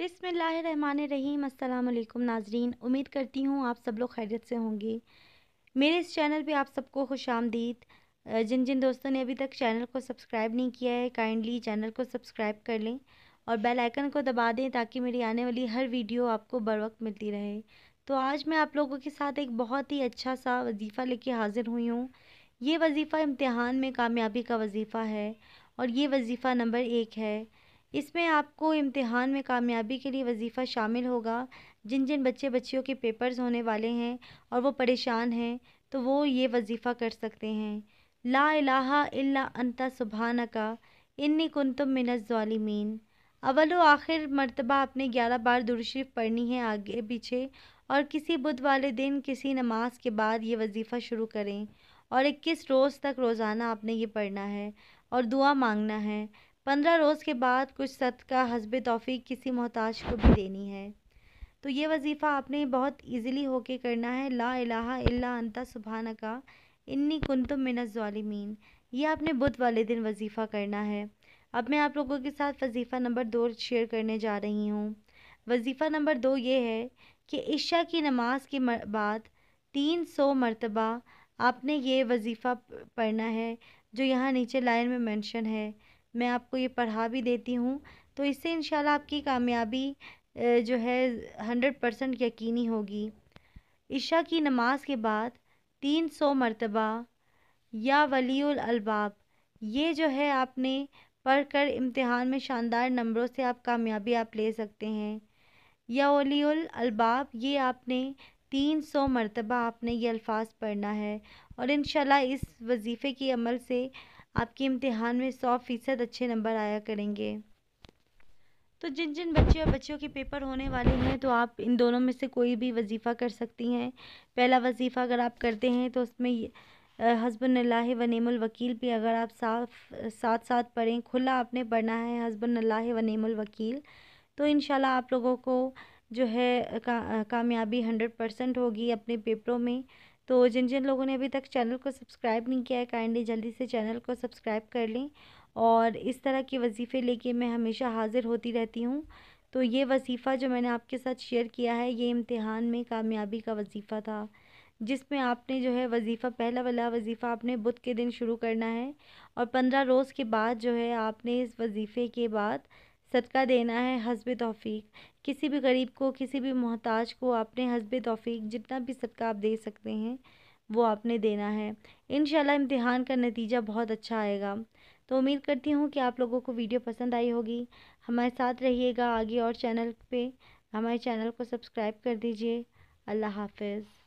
बिसमीम अल्लाम नाजरीन उम्मीद करती हूँ आप सब लोग खैरियत से होंगे मेरे इस चैनल पे आप सबको खुश आमदीद जिन जिन दोस्तों ने अभी तक चैनल को सब्सक्राइब नहीं किया है काइंडली चैनल को सब्सक्राइब कर लें और बेल आइकन को दबा दें ताकि मेरी आने वाली हर वीडियो आपको बर वक्त मिलती रहे तो आज मैं आप लोगों के साथ एक बहुत ही अच्छा सा वजीफ़ा लेके हाज़िर हुई हूँ ये वजीफ़ा इम्तहान में कामयाबी का वजीफ़ा है और ये वजीफ़ा नंबर एक है इसमें आपको इम्तिहान में कामयाबी के लिए वजीफ़ा शामिल होगा जिन जिन बच्चे बच्चियों के पेपर्स होने वाले हैं और वो परेशान हैं तो वो ये वजीफ़ा कर सकते हैं ला इलाहा इल्ला अंता सुबहाना का इन्नी कुंतुम मिनज़ालिमीन अवल आखिर मरतबा आपने ग्यारह बार दुरुशरीफ पढ़नी है आगे पीछे और किसी बुध वाले दिन किसी नमाज के बाद ये वजीफ़ा शुरू करें और इक्कीस रोज़ तक रोज़ाना आपने ये पढ़ना है और दुआ मांगना है पंद्रह रोज़ के बाद कुछ सदका हसब तोफ़ी किसी मोहताज को भी देनी है तो ये वजीफ़ा आपने बहुत इजीली होके करना है ला इलाहा इल्ला अंता का इन्नी कुंतु मिनजालमीन ये आपने बुध वाले दिन वजीफ़ा करना है अब मैं आप लोगों के साथ वजीफ़ा नंबर दो शेयर करने जा रही हूँ वजीफ़ा नंबर दो ये है कि इशा की नमाज के बाद तीन सौ मरतबा आपने ये वजीफ़ा पढ़ना है जो यहाँ नीचे लाइन में मेंशन है मैं आपको ये पढ़ा भी देती हूँ तो इससे इन आपकी कामयाबी जो है हंड्रेड परसेंट यकीनी होगी इशा की नमाज के बाद तीन सौ मरतबा या वलीबाब ये जो है आपने पढ़ कर इम्तहान में शानदार नंबरों से आप कामयाबी आप ले सकते हैं या वलीबाब ये आपने तीन सौ मरतबा आपने ये अल्फाज पढ़ना है और इन इस वजीफ़े के अमल से आपके इम्तिहान में सौ फ़ीसद अच्छे नंबर आया करेंगे तो जिन जिन बच्चे और बच्चियों के पेपर होने वाले हैं तो आप इन दोनों में से कोई भी वजीफ़ा कर सकती हैं पहला वजीफ़ा अगर आप करते हैं तो उसमें हसबन व भी अगर आप साफ साथ साथ पढ़ें खुला आपने पढ़ना है हसबन व तो इन आप लोगों को जो है का, कामयाबी हंड्रेड परसेंट होगी अपने पेपरों में तो जिन जिन लोगों ने अभी तक चैनल को सब्सक्राइब नहीं किया है काइंडली जल्दी से चैनल को सब्सक्राइब कर लें और इस तरह के वजीफ़े लेके मैं हमेशा हाज़िर होती रहती हूँ तो ये वजीफ़ा जो मैंने आपके साथ शेयर किया है ये इम्तिहान में कामयाबी का वजीफ़ा था जिसमें आपने जो है वजीफ़ा पहला वाला वजीफ़ा आपने बुध के दिन शुरू करना है और पंद्रह रोज़ के बाद जो है आपने इस वजीफ़े के बाद सदका देना है हसब तोफ़ी किसी भी गरीब को किसी भी मोहताज को आपने हसब तोफ़ी जितना भी सदका आप दे सकते हैं वो आपने देना है इन इम्तिहान का नतीजा बहुत अच्छा आएगा तो उम्मीद करती हूँ कि आप लोगों को वीडियो पसंद आई होगी हमारे साथ रहिएगा आगे और चैनल पे हमारे चैनल को सब्सक्राइब कर दीजिए अल्लाह हाफिज़